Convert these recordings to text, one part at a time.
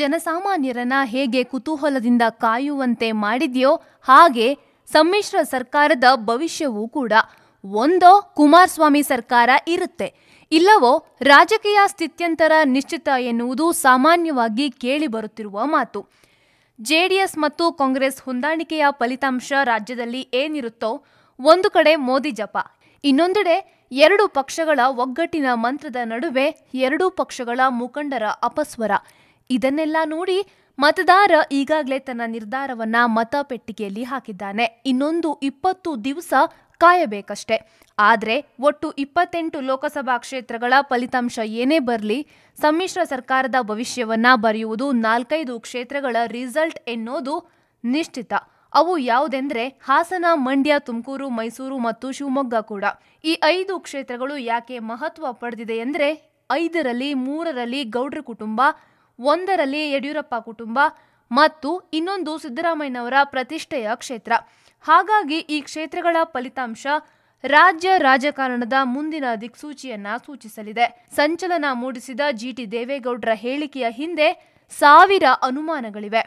ಜನಸಾಮಾನ್ಯರನ್ನ ಹೇಗೆ ಕುತೂಹಲದಿಂದ ಕಾಯುವಂತೆ ಮಾಡಿದ್ಯೋ ಹಾಗೆ ಸಮ್ಮಿಶ್ರ ಸರ್ಕಾರದ ಭವಿಷ್ಯವೂ ಕೂಡ ಒಂದೋ ಕುಮಾರಸ್ವಾಮಿ ಸರ್ಕಾರ ಇರುತ್ತೆ ಇಲ್ಲವೋ ರಾಜಕೀಯ ಸ್ಥಿತ್ಯಂತರ ನಿಶ್ಚಿತ ಎನ್ನುವುದು ಸಾಮಾನ್ಯವಾಗಿ ಕೇಳಿಬರುತ್ತಿರುವ ಮಾತು ಜೆಡಿಎಸ್ ಮತ್ತು ಕಾಂಗ್ರೆಸ್ ಹೊಂದಾಣಿಕೆಯ ಫಲಿತಾಂಶ ರಾಜ್ಯದಲ್ಲಿ ಏನಿರುತ್ತೋ ಒಂದು ಕಡೆ ಮೋದಿ ಜಪ ಇನ್ನೊಂದೆಡೆ ಎರಡು ಪಕ್ಷಗಳ ಒಗ್ಗಟ್ಟಿನ ಮಂತ್ರದ ನಡುವೆ ಎರಡೂ ಪಕ್ಷಗಳ ಮುಖಂಡರ ಅಪಸ್ವರ ಇದನ್ನೆಲ್ಲ ನೋಡಿ ಮತದಾರ ಈಗಾಗಲೇ ತನ್ನ ನಿರ್ಧಾರವನ್ನ ಮತಪೆಟ್ಟಿಗೆಯಲ್ಲಿ ಹಾಕಿದ್ದಾನೆ ಇನ್ನೊಂದು ಇಪ್ಪತ್ತು ದಿವಸ ಕಾಯಬೇಕಷ್ಟೆ ಆದರೆ ಒಟ್ಟು ಇಪ್ಪತ್ತೆಂಟು ಲೋಕಸಭಾ ಕ್ಷೇತ್ರಗಳ ಫಲಿತಾಂಶ ಏನೇ ಬರಲಿ ಸಮ್ಮಿಶ್ರ ಸರ್ಕಾರದ ಭವಿಷ್ಯವನ್ನ ಬರೆಯುವುದು ನಾಲ್ಕೈದು ಕ್ಷೇತ್ರಗಳ ರಿಸಲ್ಟ್ ಎನ್ನೋದು ನಿಶ್ಚಿತ ಅವು ಯಾವುದೆಂದ್ರೆ ಹಾಸನ ಮಂಡ್ಯ ತುಮಕೂರು ಮೈಸೂರು ಮತ್ತು ಶಿವಮೊಗ್ಗ ಕೂಡ ಈ ಐದು ಕ್ಷೇತ್ರಗಳು ಯಾಕೆ ಮಹತ್ವ ಪಡೆದಿದೆ ಎಂದ್ರೆ ಐದರಲ್ಲಿ ಮೂರರಲ್ಲಿ ಗೌಡ್ರ ಕುಟುಂಬ ಒಂದರಲ್ಲಿ ಯಡಿಯೂರಪ್ಪ ಕುಟುಂಬ ಮತ್ತು ಇನ್ನೊಂದು ಸಿದ್ದರಾಮಯ್ಯನವರ ಪ್ರತಿಷ್ಠೆಯ ಕ್ಷೇತ್ರ ಹಾಗಾಗಿ ಈ ಕ್ಷೇತ್ರಗಳ ಫಲಿತಾಂಶ ರಾಜ್ಯ ರಾಜಕಾರಣದ ಮುಂದಿನ ದಿಕ್ಸೂಚಿಯನ್ನ ಸೂಚಿಸಲಿದೆ ಸಂಚಲನ ಮೂಡಿಸಿದ ಜಿಟಿ ದೇವೇಗೌಡರ ಹೇಳಿಕೆಯ ಹಿಂದೆ ಸಾವಿರ ಅನುಮಾನಗಳಿವೆ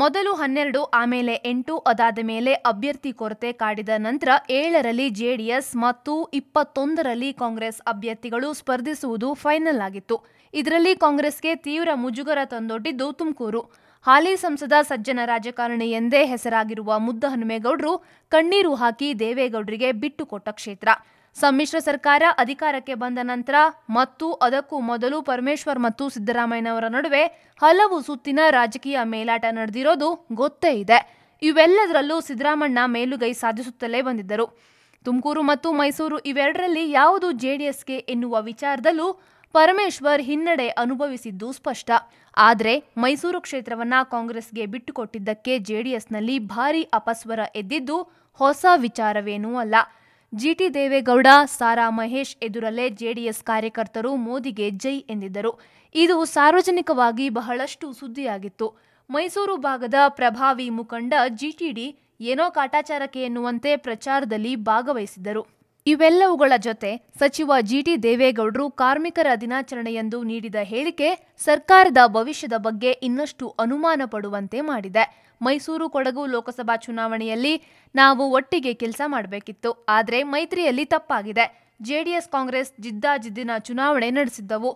ಮೊದಲು ಹನ್ನೆರಡು ಆಮೇಲೆ ಎಂಟು ಅದಾದ ಮೇಲೆ ಅಭ್ಯರ್ಥಿ ಕೊರತೆ ಕಾಡಿದ ನಂತರ ಏಳರಲ್ಲಿ ಜೆಡಿಎಸ್ ಮತ್ತು ಇಪ್ಪತ್ತೊಂದರಲ್ಲಿ ಕಾಂಗ್ರೆಸ್ ಅಭ್ಯರ್ಥಿಗಳು ಸ್ಪರ್ಧಿಸುವುದು ಫೈನಲ್ ಆಗಿತ್ತು ಇದರಲ್ಲಿ ಕಾಂಗ್ರೆಸ್ಗೆ ತೀವ್ರ ಮುಜುಗರ ತಂದೊಡ್ಡಿದ್ದು ತುಮಕೂರು ಹಾಲಿ ಸಂಸದ ಸಜ್ಜನ ರಾಜಕಾರಣಿ ಎಂದೇ ಹೆಸರಾಗಿರುವ ಮುದ್ದಹನುಮೇಗೌಡರು ಕಣ್ಣೀರು ಹಾಕಿ ದೇವೇಗೌಡರಿಗೆ ಬಿಟ್ಟುಕೊಟ್ಟ ಕ್ಷೇತ್ರ ಸಮ್ಮಿಶ್ರ ಸರ್ಕಾರ ಅಧಿಕಾರಕ್ಕೆ ಬಂದ ನಂತರ ಮತ್ತು ಅದಕ್ಕೂ ಮೊದಲು ಪರಮೇಶ್ವರ್ ಮತ್ತು ಸಿದ್ದರಾಮಯ್ಯನವರ ನಡುವೆ ಹಲವು ಸುತ್ತಿನ ರಾಜಕೀಯ ಮೇಲಾಟ ನಡೆದಿರೋದು ಗೊತ್ತೇ ಇದೆ ಇವೆಲ್ಲದರಲ್ಲೂ ಸಿದ್ದರಾಮಣ್ಣ ಮೇಲುಗೈ ಸಾಧಿಸುತ್ತಲೇ ಬಂದಿದ್ದರು ತುಮಕೂರು ಮತ್ತು ಮೈಸೂರು ಇವೆರಡರಲ್ಲಿ ಯಾವುದು ಜೆಡಿಎಸ್ಗೆ ಎನ್ನುವ ವಿಚಾರದಲ್ಲೂ ಪರಮೇಶ್ವರ್ ಹಿನ್ನಡೆ ಅನುಭವಿಸಿದ್ದು ಸ್ಪಷ್ಟ ಆದರೆ ಮೈಸೂರು ಕ್ಷೇತ್ರವನ್ನ ಕಾಂಗ್ರೆಸ್ಗೆ ಬಿಟ್ಟುಕೊಟ್ಟಿದ್ದಕ್ಕೆ ಜೆಡಿಎಸ್ನಲ್ಲಿ ಭಾರೀ ಅಪಸ್ವರ ಎದ್ದಿದ್ದು ಹೊಸ ವಿಚಾರವೇನೂ ಅಲ್ಲ ಜಿಟಿ ದೇವೇಗೌಡ ಸಾರಾ ಮಹೇಶ್ ಎದುರಲ್ಲೇ ಜೆಡಿಎಸ್ ಕಾರ್ಯಕರ್ತರು ಮೋದಿಗೆ ಜೈ ಎಂದಿದ್ದರು ಇದು ಸಾರ್ವಜನಿಕವಾಗಿ ಬಹಳಷ್ಟು ಸುದ್ದಿಯಾಗಿತ್ತು ಮೈಸೂರು ಭಾಗದ ಪ್ರಭಾವಿ ಮುಖಂಡ ಜಿಟಿಡಿ ಏನೋ ಕಾಟಾಚಾರಕ್ಕೆ ಎನ್ನುವಂತೆ ಪ್ರಚಾರದಲ್ಲಿ ಭಾಗವಹಿಸಿದ್ದರು ಇವೆಲ್ಲವುಗಳ ಜೊತೆ ಸಚಿವ ಜಿಟಿ ದೇವೇಗೌಡರು ಕಾರ್ಮಿಕರ ದಿನಾಚರಣೆಯಂದು ನೀಡಿದ ಹೇಳಿಕೆ ಸರ್ಕಾರದ ಭವಿಷ್ಯದ ಬಗ್ಗೆ ಇನ್ನಷ್ಟು ಅನುಮಾನ ಪಡುವಂತೆ ಮಾಡಿದೆ ಮೈಸೂರು ಕೊಡಗು ಲೋಕಸಭಾ ಚುನಾವಣೆಯಲ್ಲಿ ನಾವು ಒಟ್ಟಿಗೆ ಕೆಲಸ ಮಾಡಬೇಕಿತ್ತು ಆದರೆ ಮೈತ್ರಿಯಲ್ಲಿ ತಪ್ಪಾಗಿದೆ ಜೆಡಿಎಸ್ ಕಾಂಗ್ರೆಸ್ ಜಿದ್ದಾಜಿದ್ದಿನ ಚುನಾವಣೆ ನಡೆಸಿದ್ದವು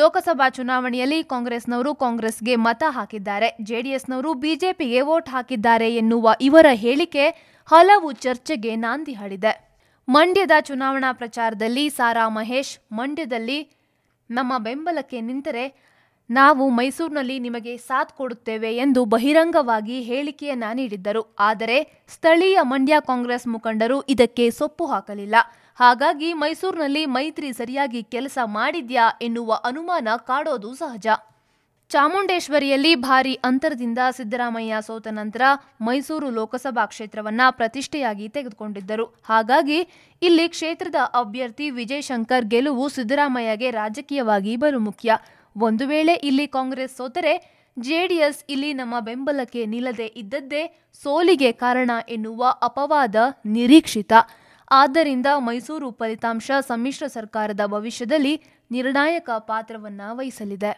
ಲೋಕಸಭಾ ಚುನಾವಣೆಯಲ್ಲಿ ಕಾಂಗ್ರೆಸ್ನವರು ಕಾಂಗ್ರೆಸ್ಗೆ ಮತ ಹಾಕಿದ್ದಾರೆ ಜೆಡಿಎಸ್ನವರು ಬಿಜೆಪಿಗೆ ವೋಟ್ ಹಾಕಿದ್ದಾರೆ ಎನ್ನುವ ಇವರ ಹೇಳಿಕೆ ಹಲವು ಚರ್ಚೆಗೆ ನಾಂದಿ ಹಾಡಿದೆ ಮಂಡ್ಯದ ಚುನಾವಣಾ ಪ್ರಚಾರದಲ್ಲಿ ಸಾರಾ ಮಹೇಶ್ ಮಂಡ್ಯದಲ್ಲಿ ನಮ್ಮ ಬೆಂಬಲಕ್ಕೆ ನಿಂತರೆ ನಾವು ಮೈಸೂರಿನಲ್ಲಿ ನಿಮಗೆ ಸಾಥ್ ಕೊಡುತ್ತೇವೆ ಎಂದು ಬಹಿರಂಗವಾಗಿ ಹೇಳಿಕೆಯನ್ನ ನೀಡಿದ್ದರು ಆದರೆ ಸ್ಥಳೀಯ ಮಂಡ್ಯ ಕಾಂಗ್ರೆಸ್ ಮುಖಂಡರು ಇದಕ್ಕೆ ಸೊಪ್ಪು ಹಾಕಲಿಲ್ಲ ಹಾಗಾಗಿ ಮೈಸೂರಿನಲ್ಲಿ ಮೈತ್ರಿ ಸರಿಯಾಗಿ ಕೆಲಸ ಮಾಡಿದ್ಯಾ ಎನ್ನುವ ಅನುಮಾನ ಕಾಡೋದು ಸಹಜ ಚಾಮುಂಡೇಶ್ವರಿಯಲ್ಲಿ ಭಾರಿ ಅಂತರದಿಂದ ಸಿದ್ದರಾಮಯ್ಯ ಸೋತ ನಂತರ ಮೈಸೂರು ಲೋಕಸಭಾ ಕ್ಷೇತ್ರವನ್ನ ಪ್ರತಿಷ್ಠೆಯಾಗಿ ತೆಗೆದುಕೊಂಡಿದ್ದರು ಹಾಗಾಗಿ ಇಲ್ಲಿ ಕ್ಷೇತ್ರದ ಅಭ್ಯರ್ಥಿ ವಿಜಯಶಂಕರ್ ಗೆಲುವು ಸಿದ್ದರಾಮಯ್ಯಗೆ ರಾಜಕೀಯವಾಗಿ ಬಲು ಮುಖ್ಯ ಒಂದು ವೇಳೆ ಇಲ್ಲಿ ಕಾಂಗ್ರೆಸ್ ಸೋತರೆ ಜೆಡಿಎಸ್ ಇಲ್ಲಿ ನಮ್ಮ ಬೆಂಬಲಕ್ಕೆ ನಿಲ್ಲದೆ ಇದ್ದದ್ದೇ ಸೋಲಿಗೆ ಕಾರಣ ಎನ್ನುವ ಅಪವಾದ ನಿರೀಕ್ಷಿತ ಆದ್ದರಿಂದ ಮೈಸೂರು ಫಲಿತಾಂಶ ಸಮ್ಮಿಶ್ರ ಸರ್ಕಾರದ ಭವಿಷ್ಯದಲ್ಲಿ ನಿರ್ಣಾಯಕ ಪಾತ್ರವನ್ನ ವಹಿಸಲಿದೆ